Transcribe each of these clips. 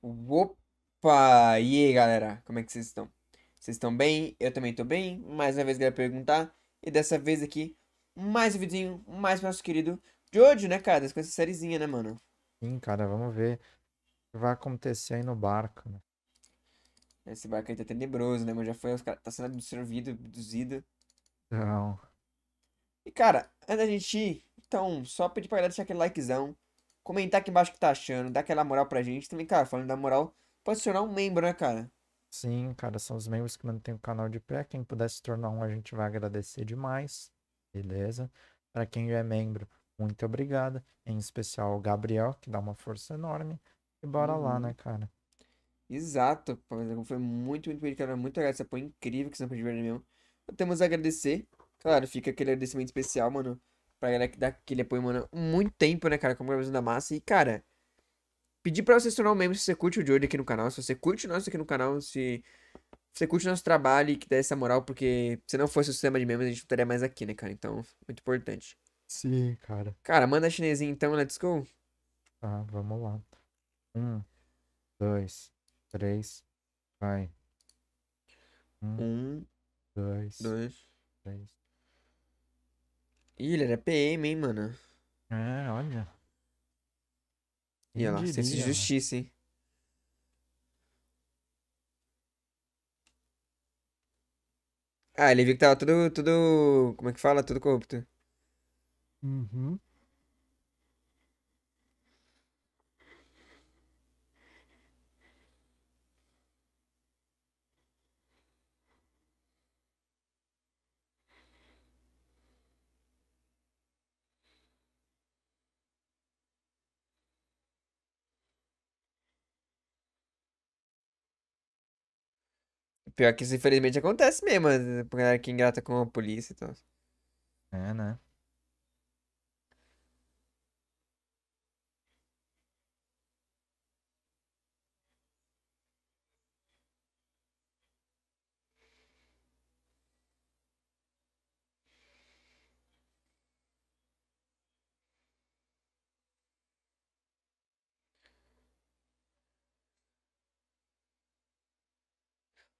Opa! E aí, galera? Como é que vocês estão? Vocês estão bem? Eu também estou bem. Mais uma vez, queria perguntar. E dessa vez aqui, mais um videozinho, mais nosso querido Jojo, né, cara? Com essa sériezinha, né, mano? Sim, cara, vamos ver o que vai acontecer aí no barco, né? Esse barco aí tá tenebroso, né, mano? Já foi, os caras tá sendo absorvido, abduzido. Não. E, cara, antes da gente ir, então, só pedir pra galera deixar aquele likezão comentar aqui embaixo o que tá achando, dar aquela moral pra gente. Também, cara, falando da moral, pode se tornar um membro, né, cara? Sim, cara, são os membros que mantêm o canal de pé. Quem puder se tornar um, a gente vai agradecer demais. Beleza? Para quem já é membro, muito obrigado. Em especial o Gabriel, que dá uma força enorme. E bora hum. lá, uhum. né, cara? Exato, foi muito, muito obrigado. Muito obrigado, você apoio incrível que você não pode ver mesmo. Temos a agradecer. Claro, fica aquele agradecimento especial, mano pra galera que dá aquele apoio, mano, muito tempo, né, cara? Como gravação da massa. E, cara, pedir pra você se tornar um membro se você curte o Jordi aqui no canal, se você curte o nosso aqui no canal, se você curte o nosso trabalho e que dá essa moral, porque se não fosse o sistema de membros, a gente não estaria mais aqui, né, cara? Então, muito importante. Sim, cara. Cara, manda chinesinho então, let's go. Tá, vamos lá. Um, dois, três, vai. Um, um dois, dois, três. Ih, ele era PM, hein, mano. É, olha. E olha lá, senso de justiça, hein. Ah, ele viu que tava tudo, tudo. Como é que fala? Tudo corrupto. Uhum. Pior que isso infelizmente acontece mesmo, a né? galera que ingrata com a polícia e então. tal. É, né?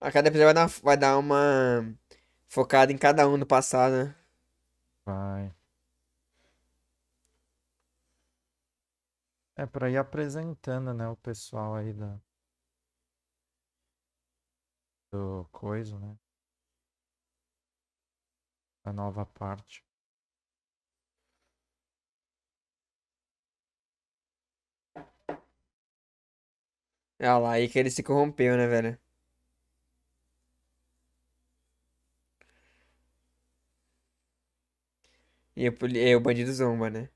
A cada episódio vai dar, vai dar uma focada em cada um do passado, né? Vai. É pra ir apresentando, né, o pessoal aí da. Do coisa, né? A nova parte. É lá aí que ele se corrompeu, né, velho? E, a é poli- e é o bandido zomba, né?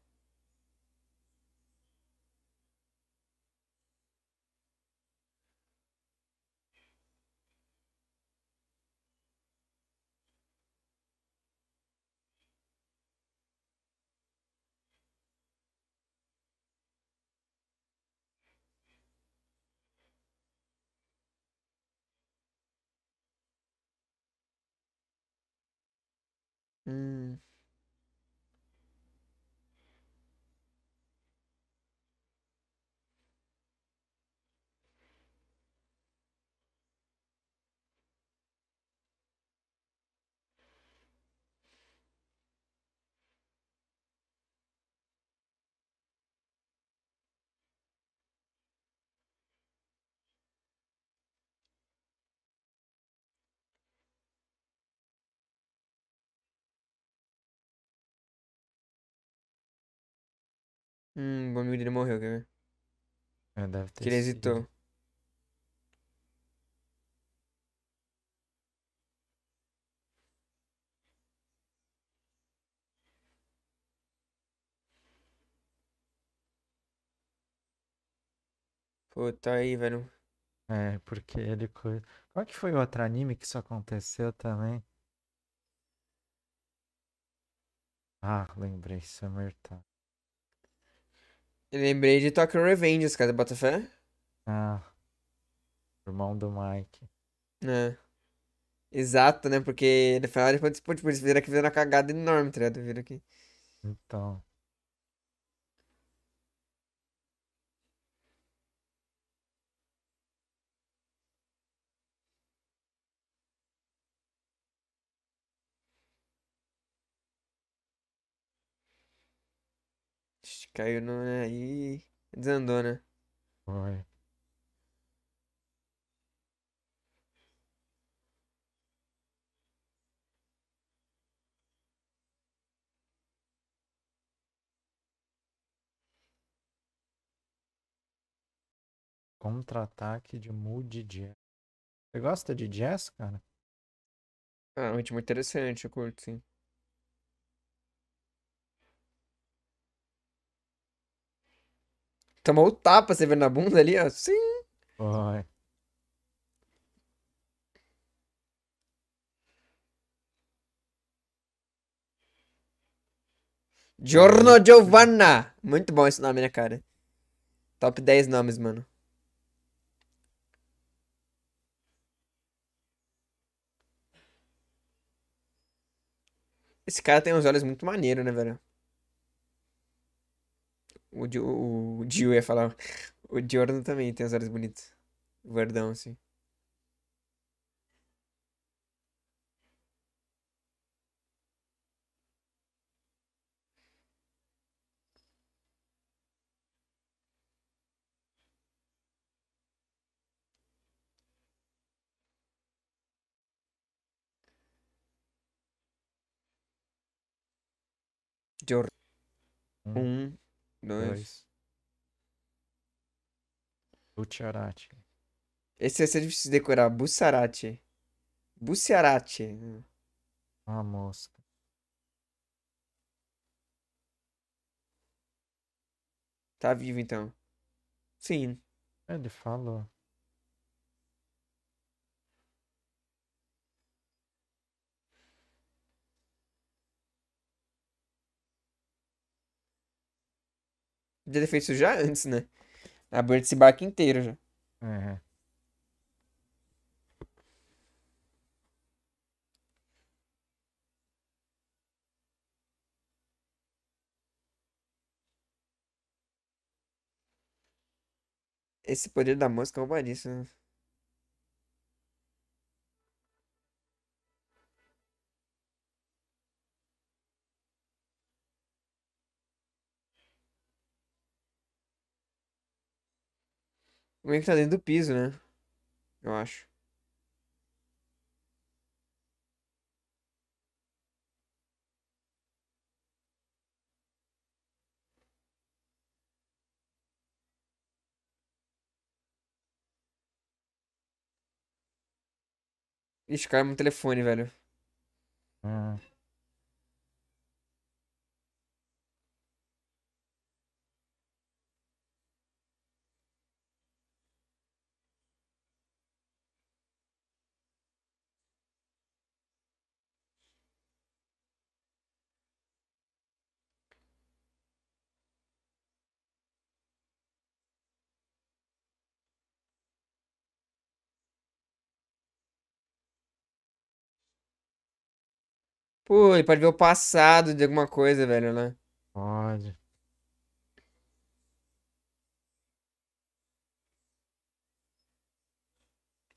Hum. Hum, o amigo dele morreu, quer ver? É, deve ter. Que ele sido. hesitou. Pô, tá aí, velho. É, porque ele. Qual que foi o outro anime que isso aconteceu também? Ah, lembrei, Summertime lembrei de Tokyo Revengers, cara, Botafé. Ah. Irmão do Mike. É. Exato, né? Porque ele falou eles, tipo, tipo, eles viram que fizeram uma cagada enorme, tá ligado? Viram aqui. Então. caiu no. Né, aí. Desandou, né? Foi. Contra-ataque de Moody Jazz. Você gosta de jazz, cara? Ah, ritmo interessante, eu curto, sim. Tomou o tapa, você vê na bunda ali, ó. Sim. Foi. Giorno Giovanna. Muito bom esse nome, né, cara? Top 10 nomes, mano. Esse cara tem uns olhos muito maneiro, né, velho? O, Dio, o Gil ia falar. O Jordan também tem as áreas bonitas. verdão, assim. Jordan. Hum. Um, Dois. Dois. Bucciarati. Esse é ser difícil de decorar. Bussarati. Bussarati. Uma mosca. Tá vivo então. Sim. Ele falou. Podia ter feito isso já antes, né? Abriu esse barco inteiro já. Uhum. Esse poder da música é roubaníssimo. O que tá dentro do piso, né? Eu acho. Ixi, caiu meu telefone, velho. Hum. Pô, ele pode ver o passado de alguma coisa, velho, né? Pode.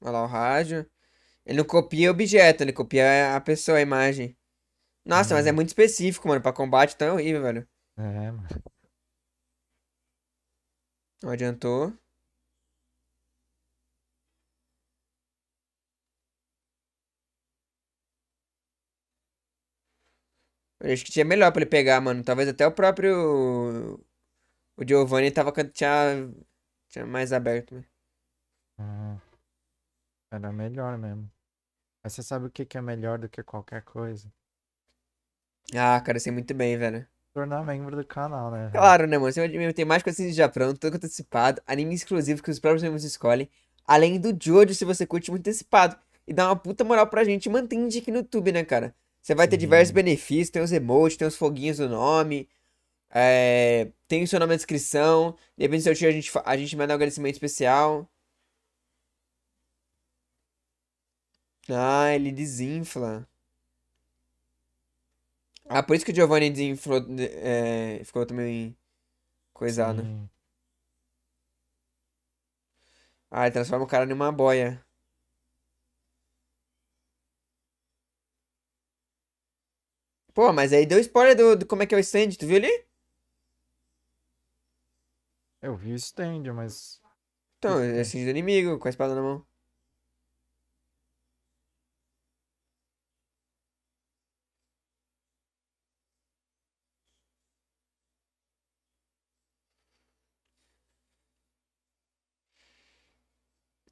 Olha lá o rádio. Ele não copia o objeto, ele copia a pessoa, a imagem. Nossa, é. mas é uhum. muito específico, mano. Pra combate, então é horrível, velho. É, mano. Não adiantou. Eu acho que tinha melhor pra ele pegar, mano. Talvez até o próprio. O Giovanni tava tinha, tinha mais aberto, né? Uhum. Era melhor mesmo. Mas você sabe o que, que é melhor do que qualquer coisa? Ah, cara, eu sei muito bem, velho. Tornar membro do canal, né? Claro, né, mano? Você mais coisas de pronto tudo é antecipado, anime exclusivo que os próprios membros escolhem. Além do Jojo, se você curte muito antecipado. E dá uma puta moral pra gente. Mantém dica no YouTube, né, cara? Você vai ter uhum. diversos benefícios, tem os emotes, tem os foguinhos do nome, é, tem o seu nome na descrição. Depende do seu tio, a gente, a gente manda um agradecimento especial. Ah, ele desinfla. Ah, por isso que o Giovanni desinflou, é, ficou também coisado. Sim. Ah, ele transforma o cara numa boia. Pô, mas aí deu spoiler do, do como é que é o stand, tu viu ali? Eu vi o stand, mas. Então, é stand do inimigo, com a espada na mão.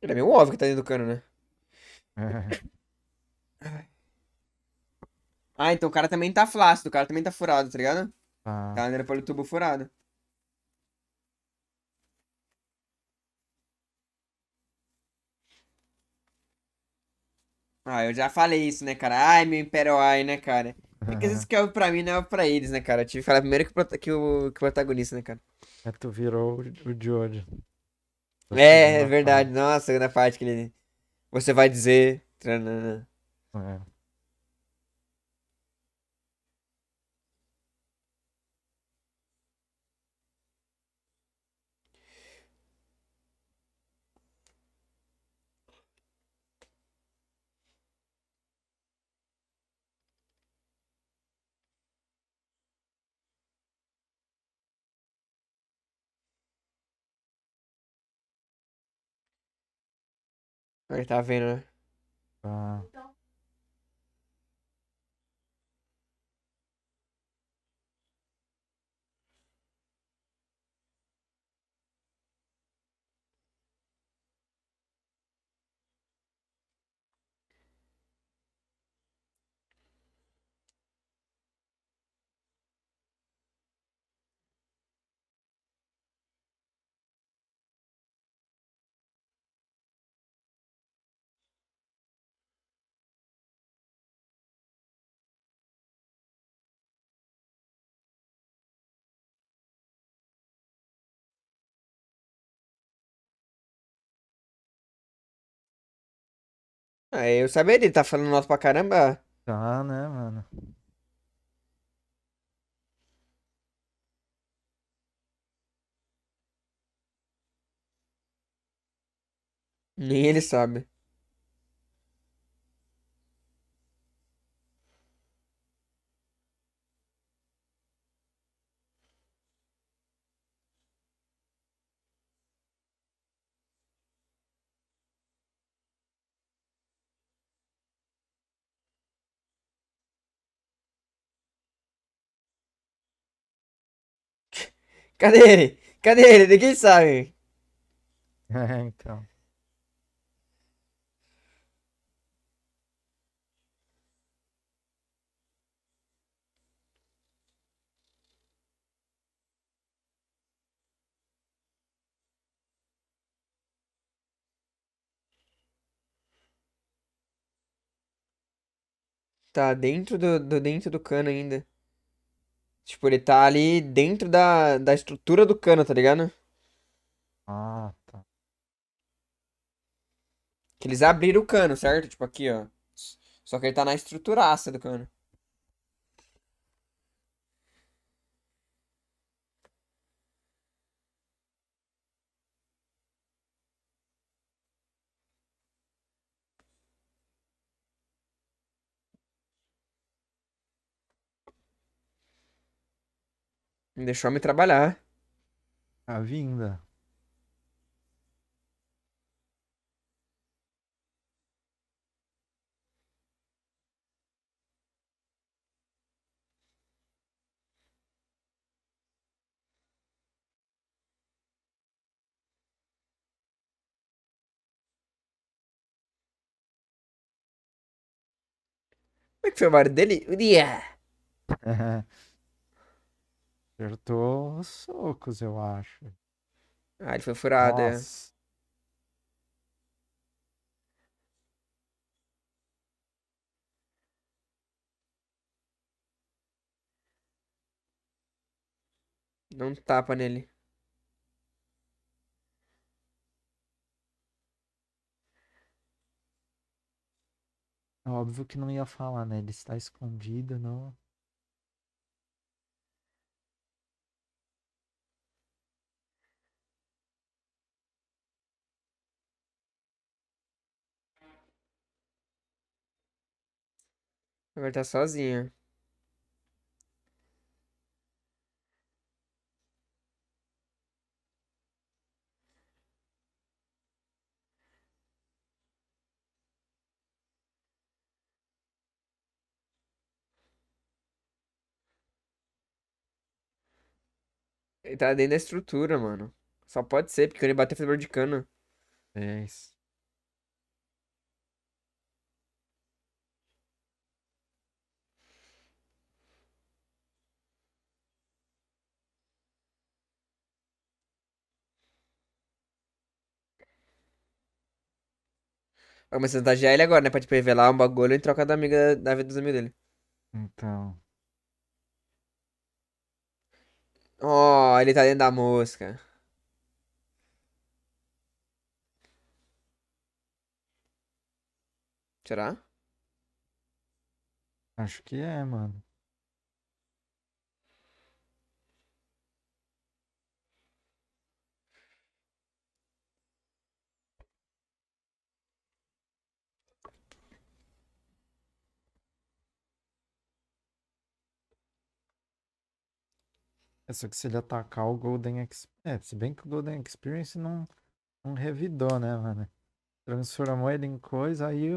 Ele é meio óbvio que tá dentro do cano, né? É. Ah, então o cara também tá flácido, o cara também tá furado, tá ligado? Ah. Tá andando tá, né, pelo tubo furado. Ah, eu já falei isso, né, cara? Ai, meu Império Ai, né, cara? É que às vezes que é pra mim não é pra eles, né, cara? Eu tive que falar primeiro que, o, que o, que o protagonista, né, cara? É, tu virou o George. É, é verdade. Parte. Nossa, a segunda parte que ele. Você vai dizer. É. Aí tá vendo, né? Ah. Então, Ah, eu saberia, ele tá falando nosso pra caramba. Tá, né, mano? Nem ele sabe. Cadê ele? Cadê ele? Ninguém sabe. É, então. Tá dentro do, do dentro do cano ainda. Tipo, ele tá ali dentro da, da estrutura do cano, tá ligado? Ah, tá. Que eles abriram o cano, certo? Tipo aqui, ó. Só que ele tá na estruturaça do cano. Não deixou me trabalhar. A vinda. Como é que foi o barulho dele? Yeah. Acertou os socos, eu acho. Ah, ele foi furado, é. Nossa. é. Não tapa nele. Óbvio que não ia falar, né? Ele está escondido, não. Agora tá sozinha. Ele tá dentro da estrutura, mano. Só pode ser, porque ele bateu fedor de cana. É isso Vai começar a estagiar ele agora, né? Pra, tipo, revelar um bagulho em troca da amiga da vida dos amigos dele. Então. Ó, oh, ele tá dentro da mosca. Será? Acho que é, mano. É só que se ele atacar o Golden Experience. É, se bem que o Golden Experience não, não revidou, né, mano? Transformou ele em coisa, aí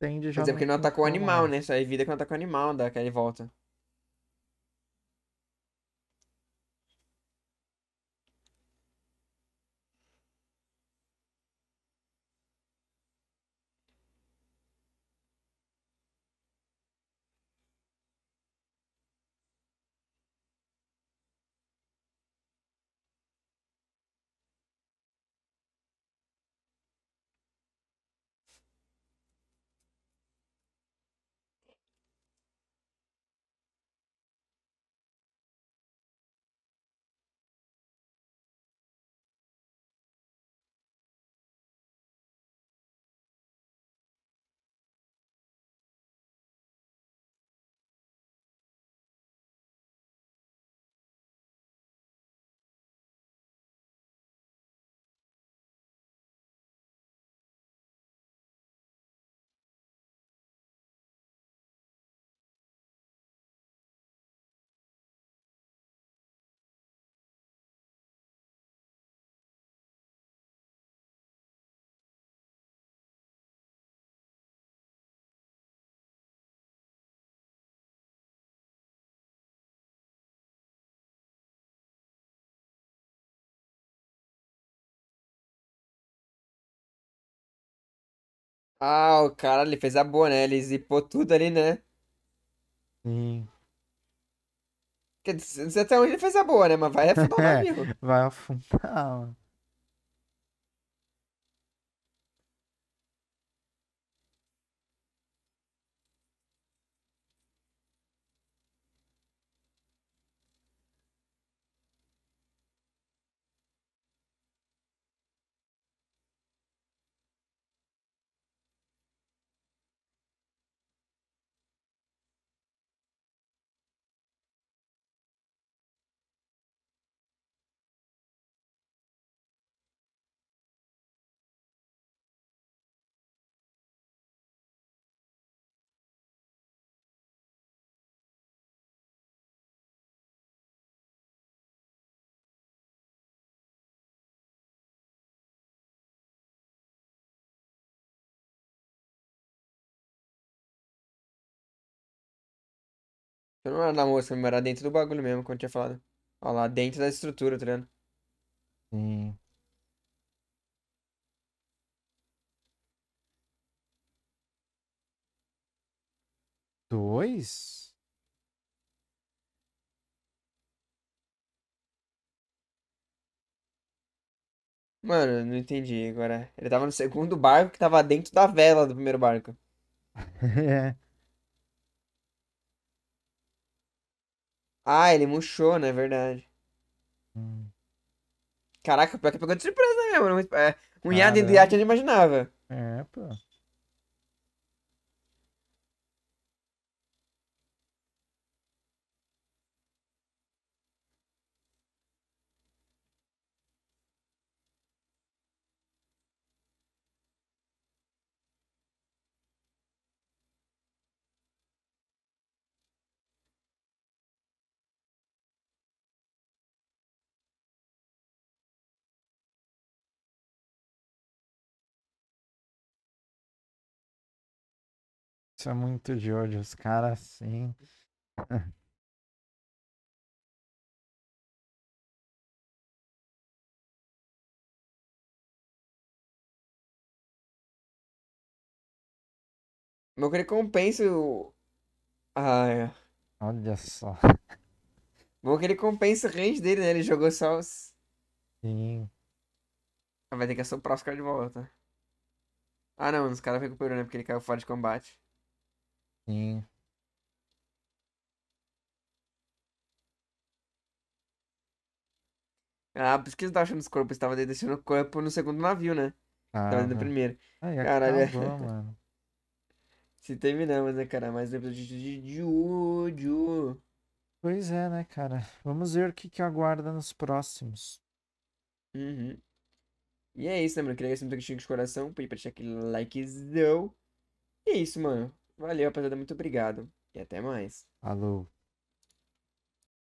tende já. Mas é porque não atacou o animal, mais. né? Só evita é quando ataca o animal, dá aquela volta. Ah, o cara, ele fez a boa, né? Ele zipou tudo ali, né? Sim. Quer dizer, até onde ele fez a boa, né? Mas vai afundar o é, navio. Vai afundar, mano. Eu não era na moça mas era dentro do bagulho mesmo, quando tinha falado. Ó lá, dentro da estrutura, tá ligado? Sim. Dois? Mano, eu não entendi agora. Ele tava no segundo barco que tava dentro da vela do primeiro barco. É. Ah, ele murchou, né? Verdade. Hum. Caraca, pior que pegou de surpresa mesmo. Né? É, um Cara... iate dentro do imaginava. É, pô. Isso é muito de hoje, os caras sim. Meu que compensa o. Ah, Olha só. Bom que ele compensa o range dele, né? Ele jogou só os. Sim. Ah, vai ter que assoprar os caras de volta. Ah não, os caras recuperou, né? Porque ele caiu fora de combate. Sim. Ah, por isso que eles estavam achando os corpos. Estavam deixando o corpo no segundo navio, né? Ah, Tava no primeiro. Caralho. Acabou, tá mano. Se terminamos, né, cara? Mais um episódio de Juju. Pois é, né, cara? Vamos ver o que, que aguarda nos próximos. Uhum. E é isso, né, mano? Queria agradecer muito aqui de coração, pedir pra deixar aquele likezão. E é isso, mano. Valeu, rapaziada. Muito obrigado. E até mais. Alô.